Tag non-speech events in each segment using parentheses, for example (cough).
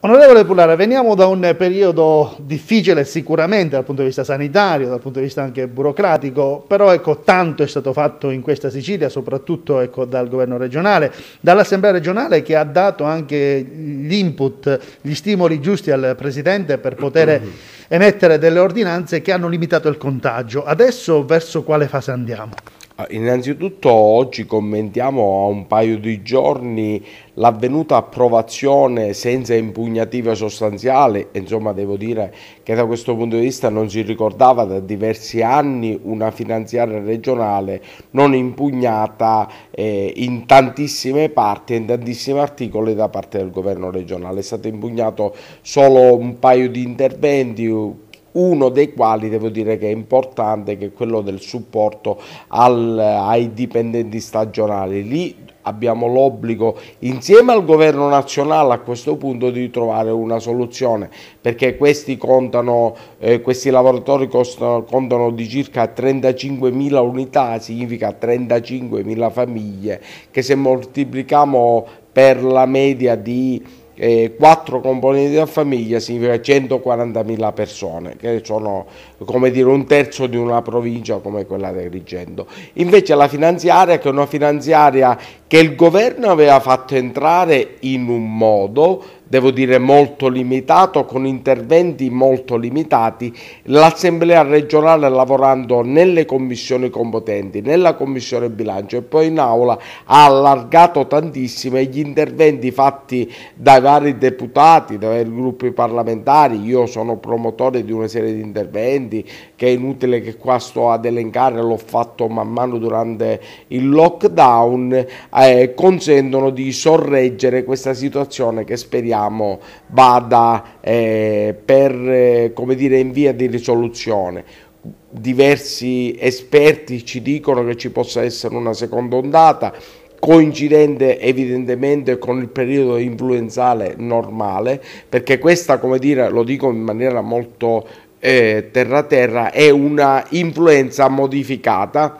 Onorevole Pulara, veniamo da un periodo difficile sicuramente dal punto di vista sanitario, dal punto di vista anche burocratico, però ecco, tanto è stato fatto in questa Sicilia, soprattutto ecco, dal governo regionale, dall'assemblea regionale che ha dato anche gli input, gli stimoli giusti al Presidente per poter emettere delle ordinanze che hanno limitato il contagio. Adesso verso quale fase andiamo? Ah, innanzitutto oggi commentiamo a un paio di giorni l'avvenuta approvazione senza impugnativa sostanziale, insomma devo dire che da questo punto di vista non si ricordava da diversi anni una finanziaria regionale non impugnata eh, in tantissime parti, in tantissimi articoli da parte del governo regionale. È stato impugnato solo un paio di interventi, uno dei quali devo dire che è importante, che è quello del supporto al, ai dipendenti stagionali. Lì abbiamo l'obbligo insieme al governo nazionale a questo punto di trovare una soluzione perché questi, contano, eh, questi lavoratori costano, contano di circa 35.000 unità, significa 35.000 famiglie che se moltiplichiamo per la media di eh, 4 componenti della famiglia significa 140.000 persone, che sono come dire, un terzo di una provincia come quella di Agrigento. Invece la finanziaria che è una finanziaria che il governo aveva fatto entrare in un modo devo dire molto limitato, con interventi molto limitati, l'Assemblea regionale lavorando nelle commissioni competenti, nella commissione bilancio e poi in aula ha allargato tantissimo gli interventi fatti dai vari deputati, dai vari gruppi parlamentari, io sono promotore di una serie di interventi che è inutile che qua sto ad elencare, l'ho fatto man mano durante il lockdown, eh, consentono di sorreggere questa situazione che speriamo vogliamo vada eh, per, eh, come dire, in via di risoluzione. Diversi esperti ci dicono che ci possa essere una seconda ondata, coincidente evidentemente con il periodo influenzale normale, perché questa, come dire, lo dico in maniera molto terra-terra, eh, è una influenza modificata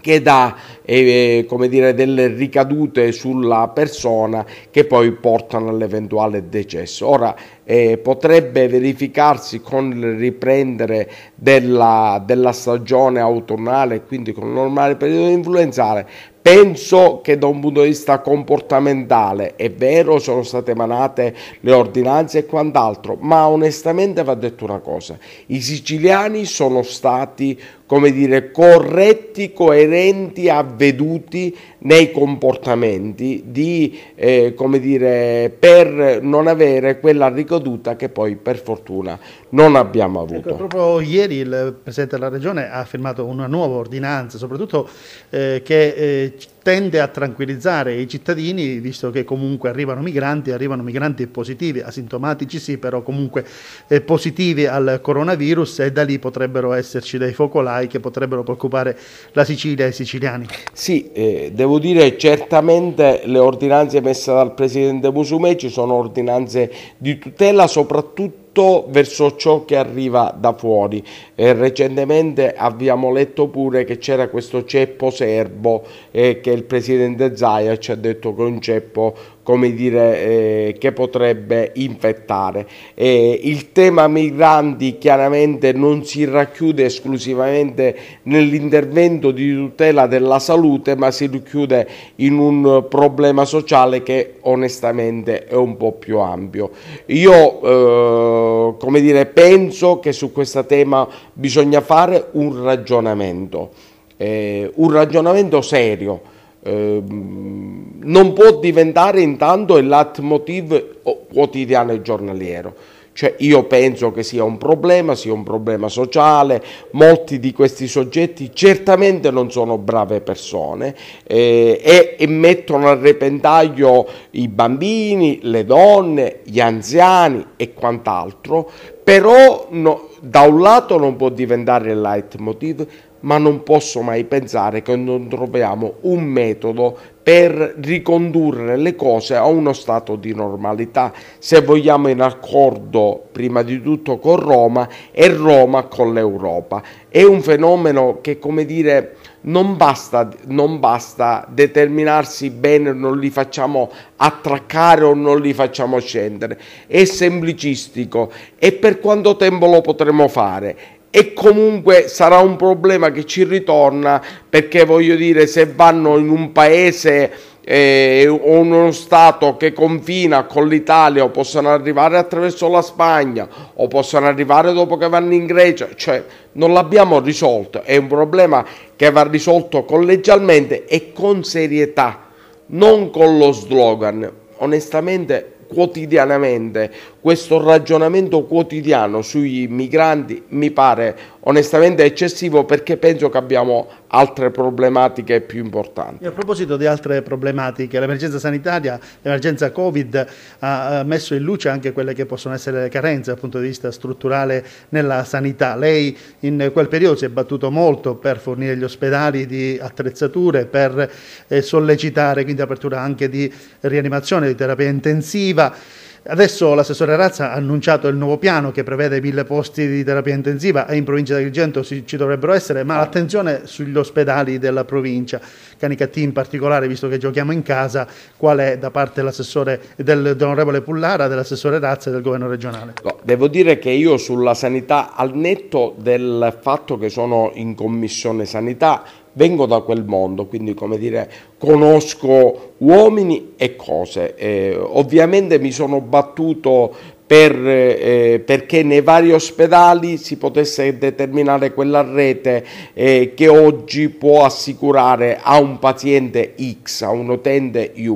che dà eh, eh dire, delle ricadute sulla persona che poi portano all'eventuale decesso. Ora, eh, potrebbe verificarsi con il riprendere della, della stagione autunnale, quindi con un normale periodo influenzale, Penso che da un punto di vista comportamentale è vero, sono state emanate le ordinanze e quant'altro, ma onestamente va detto una cosa, i siciliani sono stati, come dire, corretti, coerenti, avveduti nei comportamenti di, eh, come dire, per non avere quella ricostruzione scaduta che poi per fortuna non abbiamo ecco, avuto. Ecco, proprio ieri il Presidente della Regione ha firmato una nuova ordinanza, soprattutto eh, che eh, tende a tranquillizzare i cittadini, visto che comunque arrivano migranti, arrivano migranti positivi, asintomatici sì, però comunque eh, positivi al coronavirus e da lì potrebbero esserci dei focolai che potrebbero preoccupare la Sicilia e i siciliani. Sì, eh, devo dire certamente le ordinanze messe dal Presidente Musumeci sono ordinanze di tutela soprattutto tutto verso ciò che arriva da fuori. Eh, recentemente abbiamo letto pure che c'era questo ceppo serbo e eh, che il presidente ci ha detto che è un ceppo come dire, eh, che potrebbe infettare. Eh, il tema migranti chiaramente non si racchiude esclusivamente nell'intervento di tutela della salute, ma si racchiude in un problema sociale che onestamente è un po' più ampio. Io eh, come dire, penso che su questo tema bisogna fare un ragionamento, eh, un ragionamento serio Ehm, non può diventare intanto il leitmotiv quotidiano e giornaliero. Cioè io penso che sia un problema, sia un problema sociale, molti di questi soggetti certamente non sono brave persone eh, e, e mettono a repentaglio i bambini, le donne, gli anziani e quant'altro, però no, da un lato non può diventare il leitmotiv, ma non posso mai pensare che non troviamo un metodo per ricondurre le cose a uno stato di normalità, se vogliamo in accordo prima di tutto con Roma e Roma con l'Europa. È un fenomeno che, come dire, non basta, non basta, determinarsi bene, non li facciamo attraccare o non li facciamo scendere, è semplicistico e per quanto tempo lo potremo fare? e comunque sarà un problema che ci ritorna perché voglio dire se vanno in un paese eh, o uno stato che confina con l'Italia o possono arrivare attraverso la Spagna o possono arrivare dopo che vanno in Grecia cioè non l'abbiamo risolto è un problema che va risolto collegialmente e con serietà non con lo slogan onestamente quotidianamente, questo ragionamento quotidiano sui migranti mi pare onestamente eccessivo perché penso che abbiamo altre problematiche più importanti. E a proposito di altre problematiche, l'emergenza sanitaria, l'emergenza Covid ha messo in luce anche quelle che possono essere le carenze dal punto di vista strutturale nella sanità. Lei in quel periodo si è battuto molto per fornire gli ospedali di attrezzature, per eh, sollecitare quindi apertura anche di rianimazione, di terapia intensiva intensiva. Adesso l'assessore Razza ha annunciato il nuovo piano che prevede mille posti di terapia intensiva e in provincia di Agrigento ci dovrebbero essere, ma ah. attenzione sugli ospedali della provincia, Canicattì in particolare, visto che giochiamo in casa, qual è da parte dell'assessore dell'onorevole Pullara, dell'assessore Razza e del governo regionale? devo dire che io sulla sanità, al netto del fatto che sono in commissione sanità, vengo da quel mondo, quindi come dire conosco uomini e cose. Eh, ovviamente mi sono battuto per, eh, perché nei vari ospedali si potesse determinare quella rete eh, che oggi può assicurare a un paziente X, a un utente Y,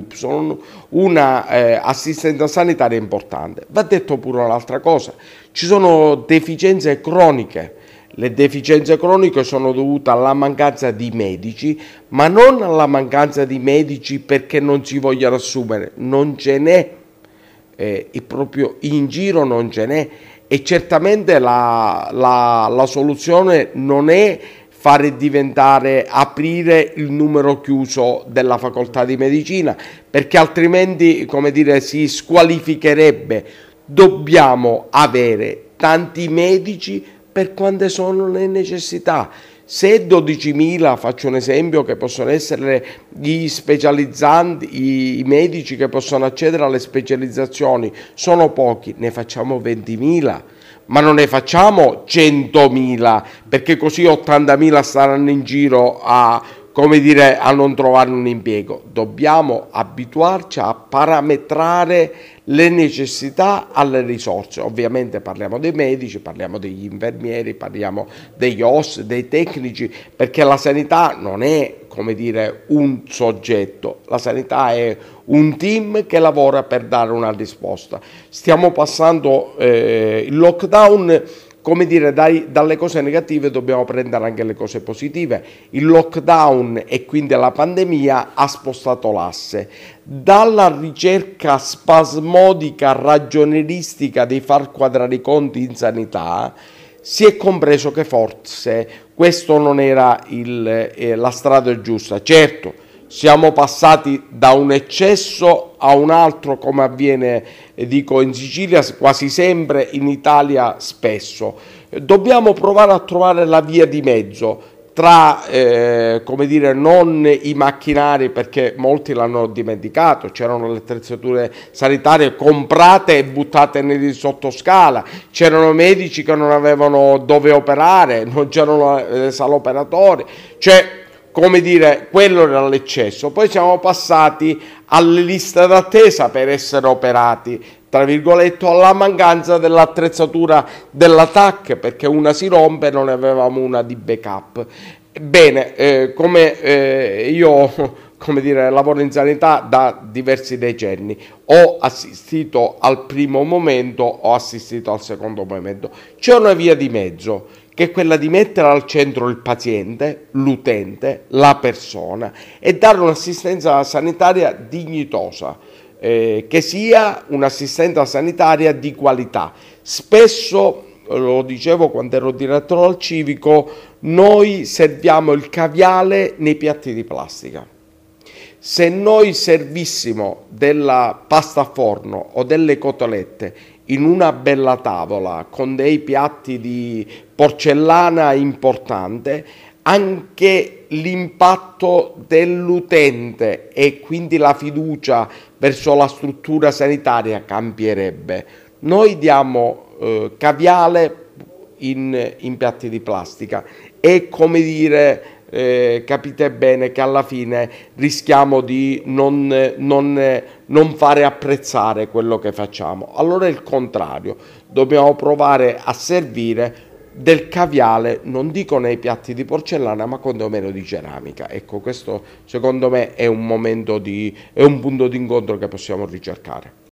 un'assistenza eh, sanitaria importante. Va detto pure un'altra cosa, ci sono deficienze croniche le deficienze croniche sono dovute alla mancanza di medici, ma non alla mancanza di medici perché non si vogliono assumere, non ce n'è, eh, proprio in giro non ce n'è e certamente la, la, la soluzione non è fare diventare, aprire il numero chiuso della facoltà di medicina, perché altrimenti, come dire, si squalificherebbe. Dobbiamo avere tanti medici per quante sono le necessità. Se 12.000, faccio un esempio, che possono essere gli specializzanti, i medici che possono accedere alle specializzazioni, sono pochi, ne facciamo 20.000 ma non ne facciamo 100.000 perché così 80.000 staranno in giro a come dire, a non trovare un impiego, dobbiamo abituarci a parametrare le necessità alle risorse. Ovviamente parliamo dei medici, parliamo degli infermieri, parliamo degli OS, dei tecnici, perché la sanità non è, come dire, un soggetto, la sanità è un team che lavora per dare una risposta. Stiamo passando eh, il lockdown come dire, dai, dalle cose negative dobbiamo prendere anche le cose positive. Il lockdown e quindi la pandemia ha spostato l'asse. Dalla ricerca spasmodica, ragioneristica di far quadrare i conti in sanità, si è compreso che forse questa non era il, eh, la strada giusta. Certo, siamo passati da un eccesso a un altro come avviene eh, dico in Sicilia quasi sempre in Italia spesso dobbiamo provare a trovare la via di mezzo tra eh, come dire, non i macchinari perché molti l'hanno dimenticato, c'erano le attrezzature sanitarie comprate e buttate nel sottoscala, c'erano medici che non avevano dove operare, non c'erano eh, sale operatori, cioè come dire, quello era l'eccesso. Poi siamo passati alle liste d'attesa per essere operati, tra virgolette, alla mancanza dell'attrezzatura dell'attacco perché una si rompe e non ne avevamo una di backup. Bene, eh, come eh, io (laughs) come dire, lavoro in sanità da diversi decenni. Ho assistito al primo momento, ho assistito al secondo momento. C'è una via di mezzo che è quella di mettere al centro il paziente, l'utente, la persona e dare un'assistenza sanitaria dignitosa, eh, che sia un'assistenza sanitaria di qualità. Spesso, eh, lo dicevo quando ero direttore al civico, noi serviamo il caviale nei piatti di plastica. Se noi servissimo della pasta a forno o delle cotolette in una bella tavola con dei piatti di porcellana importante anche l'impatto dell'utente e quindi la fiducia verso la struttura sanitaria cambierebbe. Noi diamo eh, caviale in, in piatti di plastica, è come dire eh, capite bene che alla fine rischiamo di non, non, non fare apprezzare quello che facciamo. Allora è il contrario, dobbiamo provare a servire del caviale, non dico nei piatti di porcellana, ma quantomeno di ceramica. Ecco, questo secondo me è un momento di, è un punto d'incontro che possiamo ricercare.